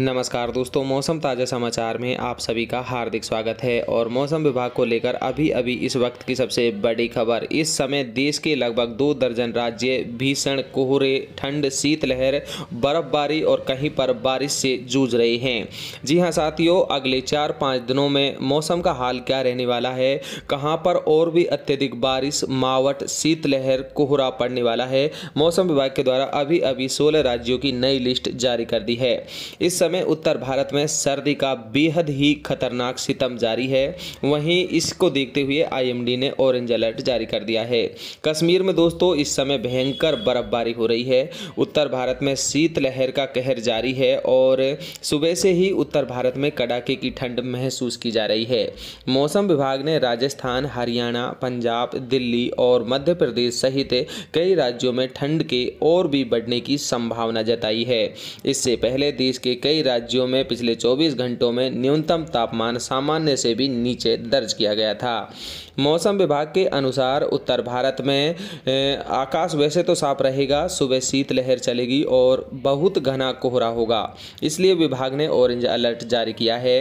नमस्कार दोस्तों मौसम ताज़ा समाचार में आप सभी का हार्दिक स्वागत है और मौसम विभाग को लेकर अभी अभी इस वक्त की सबसे बड़ी खबर इस समय देश के लगभग दो दर्जन राज्य भीषण कोहरे ठंड शीतलहर बर्फबारी और कहीं पर बारिश से जूझ रहे हैं जी हां साथियों अगले चार पाँच दिनों में मौसम का हाल क्या रहने वाला है कहाँ पर और भी अत्यधिक बारिश मावट शीतलहर कोहरा पड़ने वाला है मौसम विभाग के द्वारा अभी अभी सोलह राज्यों की नई लिस्ट जारी कर दी है इस समय उत्तर भारत में सर्दी का बेहद ही खतरनाक सितम जारी है वहीं इसको देखते हुए आईएमडी ने ऑरेंज अलर्ट जारी कर दिया है कश्मीर में दोस्तों इस समय भयंकर बर्फबारी हो रही है उत्तर भारत में शीतलहर का कहर जारी है और सुबह से ही उत्तर भारत में कड़ाके की ठंड महसूस की जा रही है मौसम विभाग ने राजस्थान हरियाणा पंजाब दिल्ली और मध्य प्रदेश सहित कई राज्यों में ठंड के और भी बढ़ने की संभावना जताई है इससे पहले देश के कई राज्यों में पिछले 24 घंटों में न्यूनतम तापमान सामान्य से भी नीचे दर्ज किया गया था मौसम विभाग के अनुसार उत्तर भारत में आकाश वैसे तो साफ रहेगा सुबह शीतलहर चलेगी और बहुत घना कोहरा होगा इसलिए विभाग ने ऑरेंज अलर्ट जारी किया है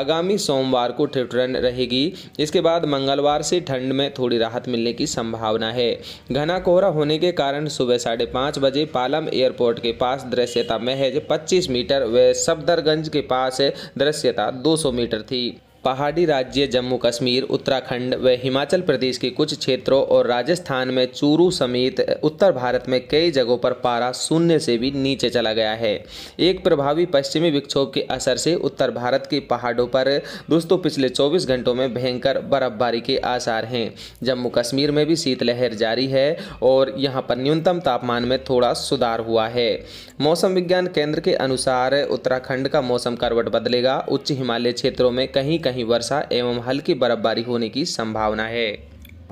आगामी सोमवार को ठिठुरन रहेगी इसके बाद मंगलवार से ठंड में थोड़ी राहत मिलने की संभावना है घना कोहरा होने के कारण सुबह साढ़े पाँच बजे पालम एयरपोर्ट के पास दृश्यता महज 25 मीटर व सफदरगंज के पास दृश्यता 200 मीटर थी पहाड़ी राज्य जम्मू कश्मीर उत्तराखंड व हिमाचल प्रदेश के कुछ क्षेत्रों और राजस्थान में चूरू समेत उत्तर भारत में कई जगहों पर पारा शून्य से भी नीचे चला गया है एक प्रभावी पश्चिमी विक्षोभ के असर से उत्तर भारत के पहाड़ों पर दोस्तों पिछले 24 घंटों में भयंकर बर्फबारी के आसार हैं जम्मू कश्मीर में भी शीतलहर जारी है और यहाँ पर न्यूनतम तापमान में थोड़ा सुधार हुआ है मौसम विज्ञान केंद्र के अनुसार उत्तराखंड का मौसम करवट बदलेगा उच्च हिमालय क्षेत्रों में कहीं कहीं कहीं वर्षा एवं हल्की बर्फबारी होने की संभावना है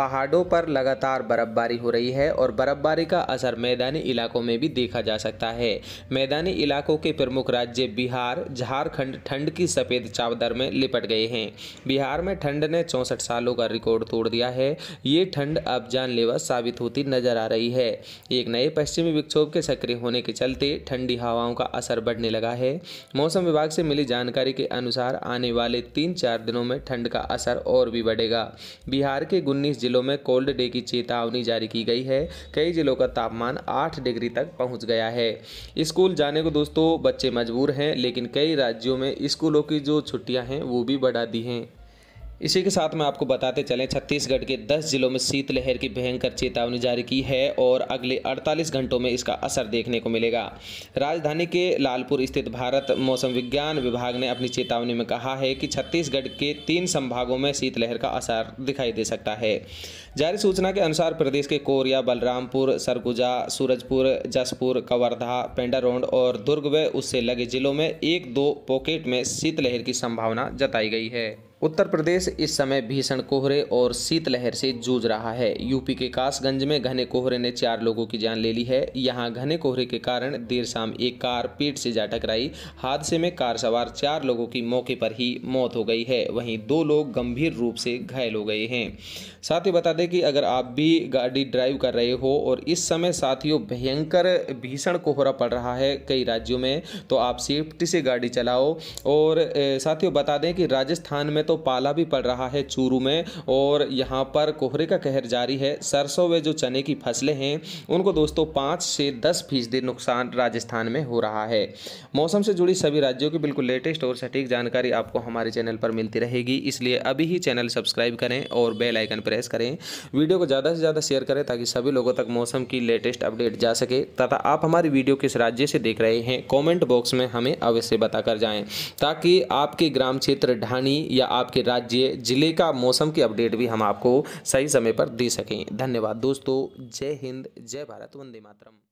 पहाड़ों पर लगातार बर्फबारी हो रही है और बर्फबारी का असर मैदानी इलाकों में भी देखा जा सकता है मैदानी इलाकों के प्रमुख राज्य बिहार झारखंड ठंड की सफ़ेद चावदर में लिपट गए हैं बिहार में ठंड ने चौंसठ सालों का रिकॉर्ड तोड़ दिया है ये ठंड अब जानलेवा साबित होती नजर आ रही है एक नए पश्चिमी विक्षोभ के सक्रिय होने के चलते ठंडी हवाओं का असर बढ़ने लगा है मौसम विभाग से मिली जानकारी के अनुसार आने वाले तीन चार दिनों में ठंड का असर और भी बढ़ेगा बिहार के उन्नीस जिलों में कोल्ड डे की चेतावनी जारी की गई है कई जिलों का तापमान आठ डिग्री तक पहुँच गया है स्कूल जाने को दोस्तों बच्चे मजबूर हैं लेकिन कई राज्यों में स्कूलों की जो छुट्टियाँ हैं वो भी बढ़ा दी हैं इसी के साथ मैं आपको बताते चलें छत्तीसगढ़ के 10 जिलों में शीतलहर की भयंकर चेतावनी जारी की है और अगले 48 घंटों में इसका असर देखने को मिलेगा राजधानी के लालपुर स्थित भारत मौसम विज्ञान विभाग ने अपनी चेतावनी में कहा है कि छत्तीसगढ़ के तीन संभागों में शीतलहर का असर दिखाई दे सकता है जारी सूचना के अनुसार प्रदेश के कोरिया बलरामपुर सरगुजा सूरजपुर जसपुर कवर्धा पेंडारोंड और दुर्ग व उससे लगे जिलों में एक दो पॉकेट में शीतलहर की संभावना जताई गई है उत्तर प्रदेश इस समय भीषण कोहरे और शीतलहर से जूझ रहा है यूपी के कासगंज में घने कोहरे ने चार लोगों की जान ले ली है यहां घने कोहरे के कारण देर शाम एक कार पेट से जा टकराई हादसे में कार सवार चार लोगों की मौके पर ही मौत हो गई है वहीं दो लोग गंभीर रूप से घायल हो गए हैं साथ ही बता दें कि अगर आप भी गाड़ी ड्राइव कर रहे हो और इस समय साथियों भयंकर भीषण कोहरा पड़ रहा है कई राज्यों में तो आप सेफ्टी से गाड़ी चलाओ और साथियों बता दें कि राजस्थान में तो तो पाला भी पड़ रहा है चूरू में और यहाँ पर कोहरे का कहर जारी है सरसों व जो चने की फसलें हैं उनको दोस्तों पाँच से दस फीसदी नुकसान राजस्थान में हो रहा है मौसम से जुड़ी सभी राज्यों की बिल्कुल लेटेस्ट और सटीक जानकारी आपको हमारे चैनल पर मिलती रहेगी इसलिए अभी ही चैनल सब्सक्राइब करें और बेल आइकन प्रेस करें वीडियो को ज़्यादा से ज़्यादा शेयर करें ताकि सभी लोगों तक मौसम की लेटेस्ट अपडेट जा सके तथा आप हमारी वीडियो किस राज्य से देख रहे हैं कॉमेंट बॉक्स में हमें अवश्य बताकर जाएँ ताकि आपके ग्राम क्षेत्र ढाणी या आपके राज्य ज़िले का मौसम की अपडेट भी हम आपको सही समय पर दे सकें धन्यवाद दोस्तों जय हिंद जय भारत वंदे मातरम